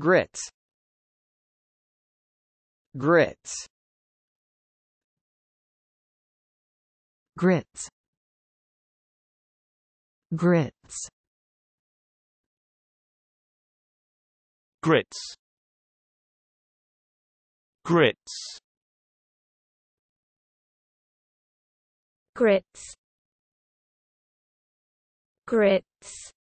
Grits Grits Grits Grits Grits Grits Grits Grits